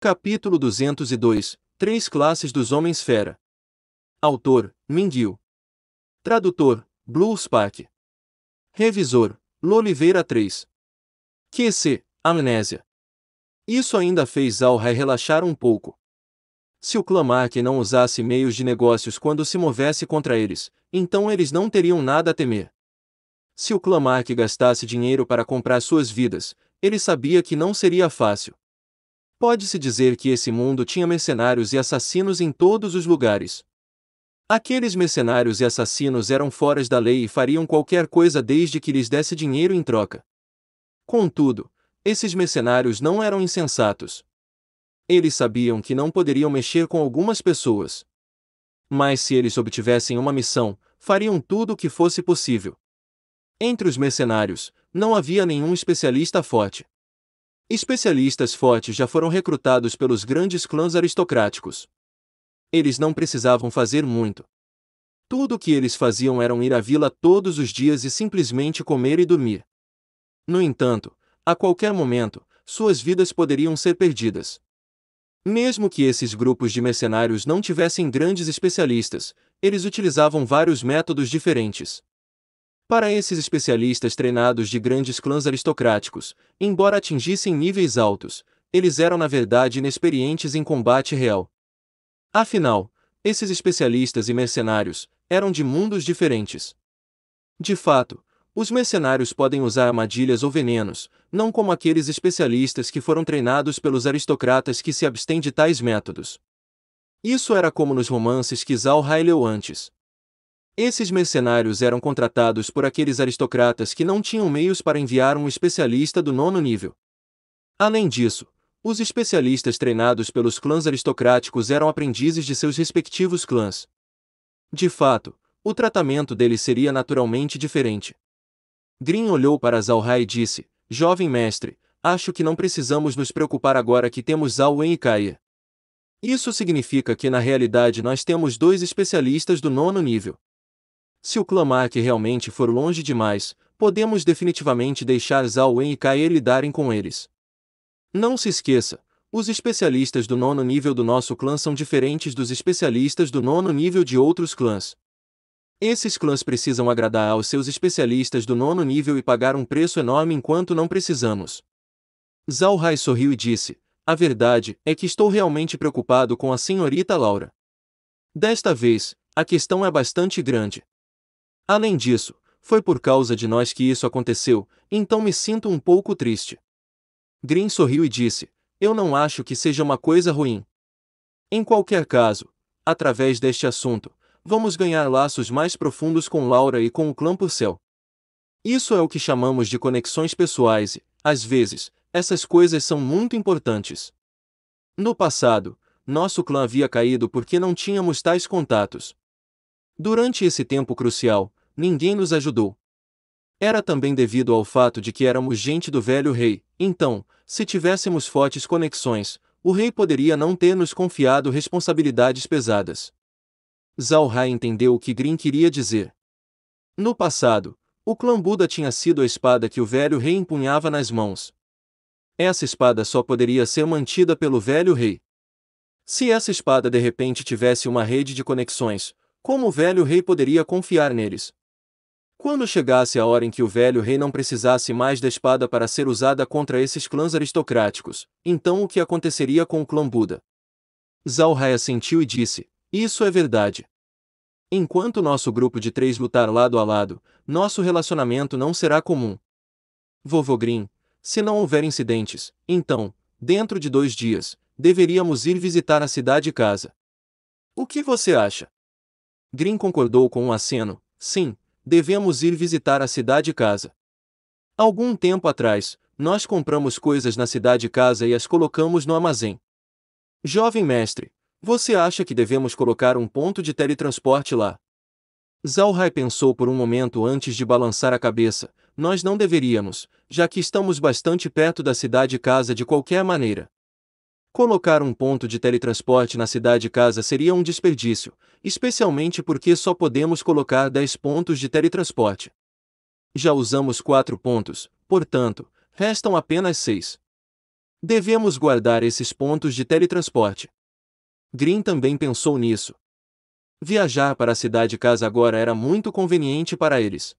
Capítulo 202 Três classes dos homens fera. Autor: Mendil. Tradutor: Blue Spark. Revisor: Loliveira 3. QC: Amnésia. Isso ainda fez Alra relaxar um pouco. Se o Clamark não usasse meios de negócios quando se movesse contra eles, então eles não teriam nada a temer. Se o Clamark gastasse dinheiro para comprar suas vidas, ele sabia que não seria fácil. Pode-se dizer que esse mundo tinha mercenários e assassinos em todos os lugares. Aqueles mercenários e assassinos eram fora da lei e fariam qualquer coisa desde que lhes desse dinheiro em troca. Contudo, esses mercenários não eram insensatos. Eles sabiam que não poderiam mexer com algumas pessoas. Mas se eles obtivessem uma missão, fariam tudo o que fosse possível. Entre os mercenários, não havia nenhum especialista forte. Especialistas fortes já foram recrutados pelos grandes clãs aristocráticos. Eles não precisavam fazer muito. Tudo o que eles faziam era ir à vila todos os dias e simplesmente comer e dormir. No entanto, a qualquer momento, suas vidas poderiam ser perdidas. Mesmo que esses grupos de mercenários não tivessem grandes especialistas, eles utilizavam vários métodos diferentes. Para esses especialistas treinados de grandes clãs aristocráticos, embora atingissem níveis altos, eles eram na verdade inexperientes em combate real. Afinal, esses especialistas e mercenários eram de mundos diferentes. De fato, os mercenários podem usar armadilhas ou venenos, não como aqueles especialistas que foram treinados pelos aristocratas que se abstêm de tais métodos. Isso era como nos romances que Zal leu antes. Esses mercenários eram contratados por aqueles aristocratas que não tinham meios para enviar um especialista do nono nível. Além disso, os especialistas treinados pelos clãs aristocráticos eram aprendizes de seus respectivos clãs. De fato, o tratamento deles seria naturalmente diferente. Green olhou para Zalhai e disse: Jovem mestre, acho que não precisamos nos preocupar agora que temos Alwen e Kaia. Isso significa que na realidade nós temos dois especialistas do nono nível. Se o Clamark realmente for longe demais, podemos definitivamente deixar Zhao Wen e Kaer lidarem com eles. Não se esqueça, os especialistas do nono nível do nosso clã são diferentes dos especialistas do nono nível de outros clãs. Esses clãs precisam agradar aos seus especialistas do nono nível e pagar um preço enorme enquanto não precisamos. Zhao Hai sorriu e disse, a verdade é que estou realmente preocupado com a senhorita Laura. Desta vez, a questão é bastante grande. Além disso, foi por causa de nós que isso aconteceu, então me sinto um pouco triste. Green sorriu e disse: Eu não acho que seja uma coisa ruim. Em qualquer caso, através deste assunto, vamos ganhar laços mais profundos com Laura e com o clã Purcell. Isso é o que chamamos de conexões pessoais e, às vezes, essas coisas são muito importantes. No passado, nosso clã havia caído porque não tínhamos tais contatos. Durante esse tempo crucial, ninguém nos ajudou. Era também devido ao fato de que éramos gente do velho rei, então, se tivéssemos fortes conexões, o rei poderia não ter nos confiado responsabilidades pesadas. Zhao entendeu o que Grin queria dizer. No passado, o clã Buda tinha sido a espada que o velho rei empunhava nas mãos. Essa espada só poderia ser mantida pelo velho rei. Se essa espada de repente tivesse uma rede de conexões, como o velho rei poderia confiar neles? Quando chegasse a hora em que o velho rei não precisasse mais da espada para ser usada contra esses clãs aristocráticos, então o que aconteceria com o clã Buda? Zalhai assentiu e disse: Isso é verdade. Enquanto nosso grupo de três lutar lado a lado, nosso relacionamento não será comum. Vovô Green, se não houver incidentes, então, dentro de dois dias, deveríamos ir visitar a cidade casa. O que você acha? Green concordou com um aceno. Sim, devemos ir visitar a cidade casa. Algum tempo atrás, nós compramos coisas na cidade casa e as colocamos no armazém. Jovem mestre, você acha que devemos colocar um ponto de teletransporte lá? Zalhai pensou por um momento antes de balançar a cabeça. Nós não deveríamos, já que estamos bastante perto da cidade casa de qualquer maneira. Colocar um ponto de teletransporte na cidade-casa seria um desperdício, especialmente porque só podemos colocar 10 pontos de teletransporte. Já usamos 4 pontos, portanto, restam apenas 6. Devemos guardar esses pontos de teletransporte. Green também pensou nisso. Viajar para a cidade-casa agora era muito conveniente para eles.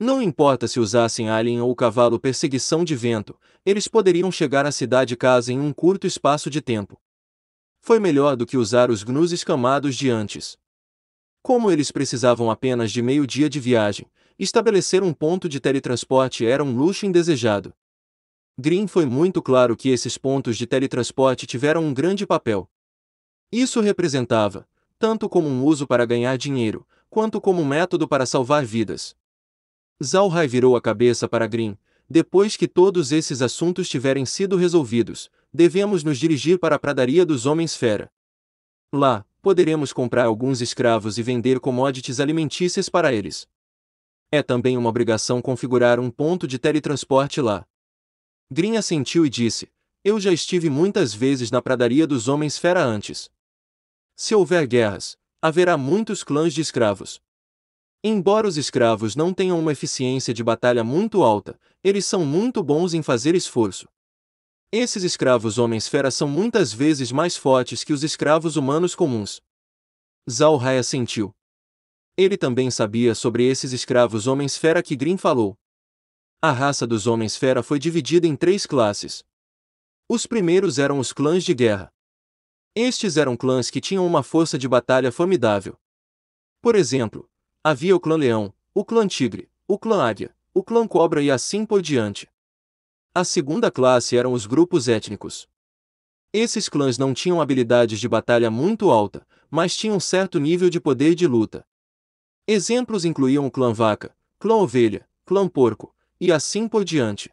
Não importa se usassem alien ou cavalo perseguição de vento, eles poderiam chegar à cidade casa em um curto espaço de tempo. Foi melhor do que usar os gnus escamados de antes. Como eles precisavam apenas de meio dia de viagem, estabelecer um ponto de teletransporte era um luxo indesejado. Green foi muito claro que esses pontos de teletransporte tiveram um grande papel. Isso representava, tanto como um uso para ganhar dinheiro, quanto como um método para salvar vidas. Zalhai virou a cabeça para Grin. Depois que todos esses assuntos tiverem sido resolvidos, devemos nos dirigir para a pradaria dos Homens Fera. Lá, poderemos comprar alguns escravos e vender commodities alimentícias para eles. É também uma obrigação configurar um ponto de teletransporte lá. Grin assentiu e disse: Eu já estive muitas vezes na pradaria dos Homens Fera antes. Se houver guerras, haverá muitos clãs de escravos. Embora os escravos não tenham uma eficiência de batalha muito alta, eles são muito bons em fazer esforço. Esses escravos homens fera são muitas vezes mais fortes que os escravos humanos comuns. Zal sentiu. Ele também sabia sobre esses escravos homens fera que Green falou. A raça dos homens fera foi dividida em três classes. Os primeiros eram os clãs de guerra. Estes eram clãs que tinham uma força de batalha formidável. Por exemplo, Havia o clã leão, o clã tigre, o clã águia, o clã cobra e assim por diante. A segunda classe eram os grupos étnicos. Esses clãs não tinham habilidades de batalha muito alta, mas tinham certo nível de poder de luta. Exemplos incluíam o clã vaca, clã ovelha, clã porco, e assim por diante.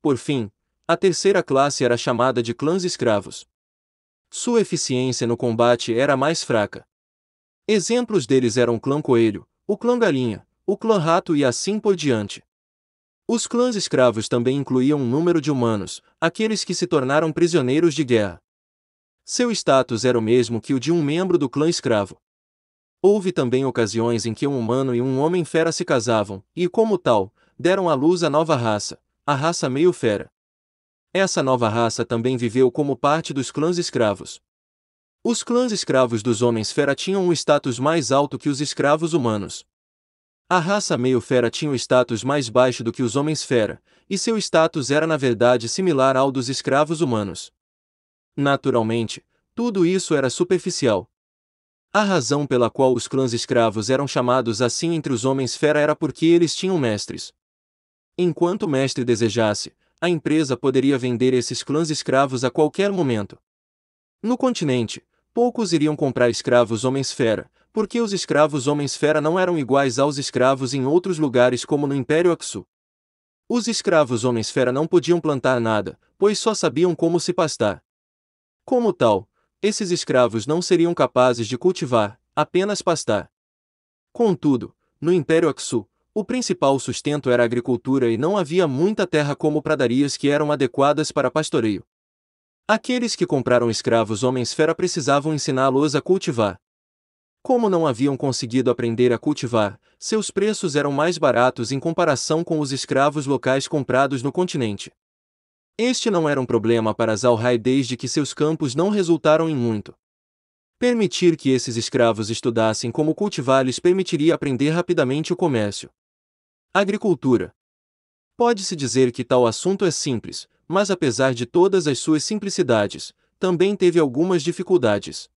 Por fim, a terceira classe era chamada de clãs escravos. Sua eficiência no combate era mais fraca, Exemplos deles eram o clã coelho, o clã galinha, o clã rato e assim por diante. Os clãs escravos também incluíam um número de humanos, aqueles que se tornaram prisioneiros de guerra. Seu status era o mesmo que o de um membro do clã escravo. Houve também ocasiões em que um humano e um homem fera se casavam, e, como tal, deram à luz a nova raça, a raça meio-fera. Essa nova raça também viveu como parte dos clãs escravos. Os clãs escravos dos homens fera tinham um status mais alto que os escravos humanos. A raça meio-fera tinha um status mais baixo do que os homens fera, e seu status era na verdade similar ao dos escravos humanos. Naturalmente, tudo isso era superficial. A razão pela qual os clãs escravos eram chamados assim entre os homens fera era porque eles tinham mestres. Enquanto o mestre desejasse, a empresa poderia vender esses clãs escravos a qualquer momento. No continente, poucos iriam comprar escravos homens-fera, porque os escravos homens-fera não eram iguais aos escravos em outros lugares como no Império Aksu. Os escravos homens-fera não podiam plantar nada, pois só sabiam como se pastar. Como tal, esses escravos não seriam capazes de cultivar, apenas pastar. Contudo, no Império Aksu, o principal sustento era a agricultura e não havia muita terra como pradarias que eram adequadas para pastoreio. Aqueles que compraram escravos homens-fera precisavam ensiná-los a cultivar. Como não haviam conseguido aprender a cultivar, seus preços eram mais baratos em comparação com os escravos locais comprados no continente. Este não era um problema para Zalhai desde que seus campos não resultaram em muito. Permitir que esses escravos estudassem como cultivar lhes permitiria aprender rapidamente o comércio. Agricultura. Pode-se dizer que tal assunto é simples, mas apesar de todas as suas simplicidades, também teve algumas dificuldades.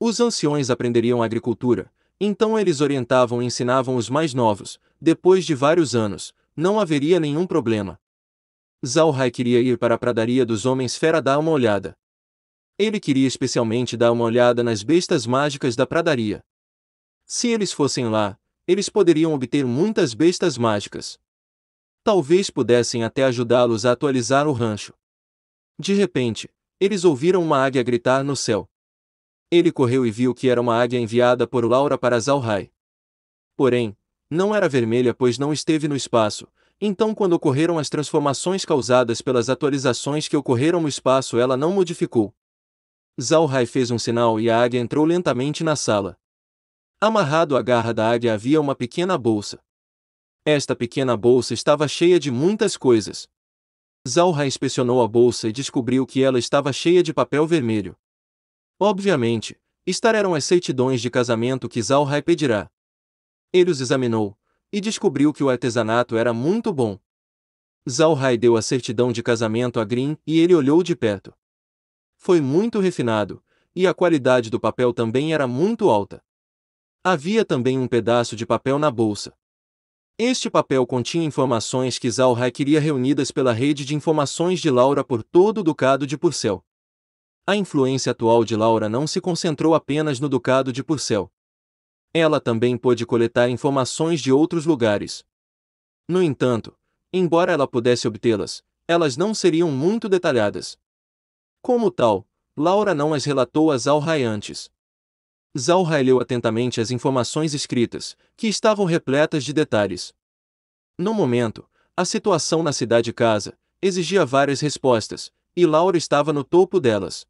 Os anciões aprenderiam agricultura, então eles orientavam e ensinavam os mais novos, depois de vários anos, não haveria nenhum problema. Zalhai queria ir para a pradaria dos homens fera dar uma olhada. Ele queria especialmente dar uma olhada nas bestas mágicas da pradaria. Se eles fossem lá, eles poderiam obter muitas bestas mágicas. Talvez pudessem até ajudá-los a atualizar o rancho. De repente, eles ouviram uma águia gritar no céu. Ele correu e viu que era uma águia enviada por Laura para Zalhai. Porém, não era vermelha pois não esteve no espaço, então quando ocorreram as transformações causadas pelas atualizações que ocorreram no espaço ela não modificou. Zalhai fez um sinal e a águia entrou lentamente na sala. Amarrado à garra da águia havia uma pequena bolsa. Esta pequena bolsa estava cheia de muitas coisas. Zalra inspecionou a bolsa e descobriu que ela estava cheia de papel vermelho. Obviamente, eram as certidões de casamento que Zalrai pedirá. Ele os examinou, e descobriu que o artesanato era muito bom. Zalrai deu a certidão de casamento a Green e ele olhou de perto. Foi muito refinado, e a qualidade do papel também era muito alta. Havia também um pedaço de papel na bolsa. Este papel continha informações que Zal queria reunidas pela rede de informações de Laura por todo o Ducado de Purcell. A influência atual de Laura não se concentrou apenas no Ducado de Purcell. Ela também pôde coletar informações de outros lugares. No entanto, embora ela pudesse obtê-las, elas não seriam muito detalhadas. Como tal, Laura não as relatou a Zal antes. Zalha leu atentamente as informações escritas, que estavam repletas de detalhes. No momento, a situação na cidade casa exigia várias respostas, e Laura estava no topo delas.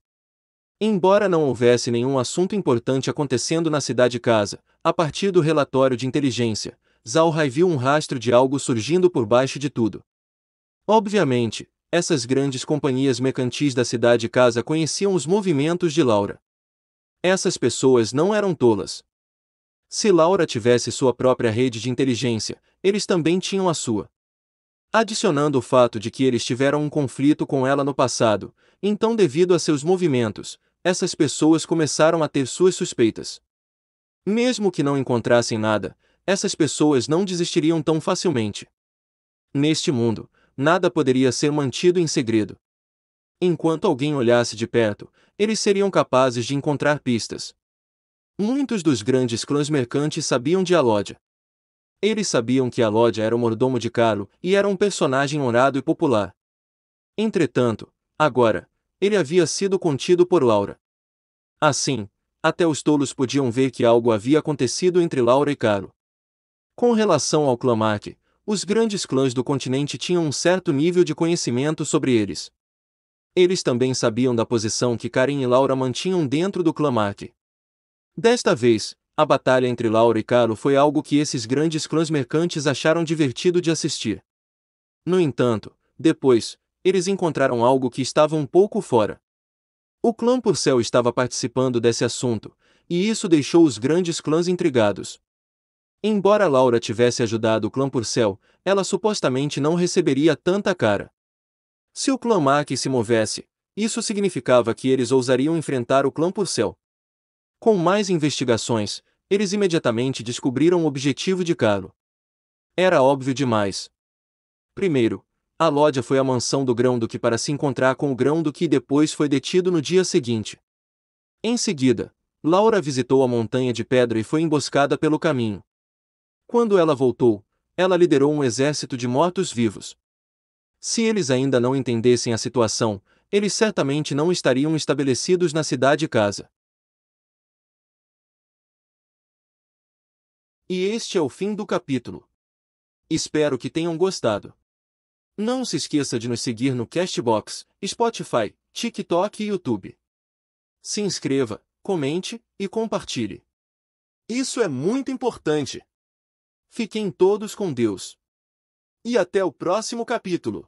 Embora não houvesse nenhum assunto importante acontecendo na cidade casa, a partir do relatório de inteligência, Zalhai viu um rastro de algo surgindo por baixo de tudo. Obviamente, essas grandes companhias mercantis da cidade casa conheciam os movimentos de Laura. Essas pessoas não eram tolas. Se Laura tivesse sua própria rede de inteligência, eles também tinham a sua. Adicionando o fato de que eles tiveram um conflito com ela no passado, então, devido a seus movimentos, essas pessoas começaram a ter suas suspeitas. Mesmo que não encontrassem nada, essas pessoas não desistiriam tão facilmente. Neste mundo, nada poderia ser mantido em segredo. Enquanto alguém olhasse de perto, eles seriam capazes de encontrar pistas. Muitos dos grandes clãs mercantes sabiam de Alodia. Eles sabiam que Alodia era o mordomo de Carlo e era um personagem honrado e popular. Entretanto, agora, ele havia sido contido por Laura. Assim, até os tolos podiam ver que algo havia acontecido entre Laura e Carlo. Com relação ao clã Mark, os grandes clãs do continente tinham um certo nível de conhecimento sobre eles. Eles também sabiam da posição que Karen e Laura mantinham dentro do Clamac. Desta vez, a batalha entre Laura e Carlo foi algo que esses grandes clãs mercantes acharam divertido de assistir. No entanto, depois, eles encontraram algo que estava um pouco fora. O clã Purcell estava participando desse assunto, e isso deixou os grandes clãs intrigados. Embora Laura tivesse ajudado o clã Purcell, ela supostamente não receberia tanta cara. Se o clã Maque se movesse, isso significava que eles ousariam enfrentar o clã Purcell. Com mais investigações, eles imediatamente descobriram o objetivo de Carlo. Era óbvio demais. Primeiro, a loja foi à mansão do Grão Duque para se encontrar com o Grão Duque e depois foi detido no dia seguinte. Em seguida, Laura visitou a montanha de pedra e foi emboscada pelo caminho. Quando ela voltou, ela liderou um exército de mortos-vivos. Se eles ainda não entendessem a situação, eles certamente não estariam estabelecidos na cidade-casa. E este é o fim do capítulo. Espero que tenham gostado. Não se esqueça de nos seguir no Castbox, Spotify, TikTok e YouTube. Se inscreva, comente e compartilhe. Isso é muito importante. Fiquem todos com Deus. E até o próximo capítulo!